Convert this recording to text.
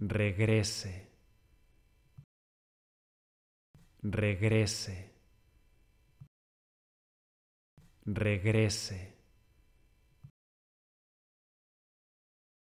regrese, regrese, regrese.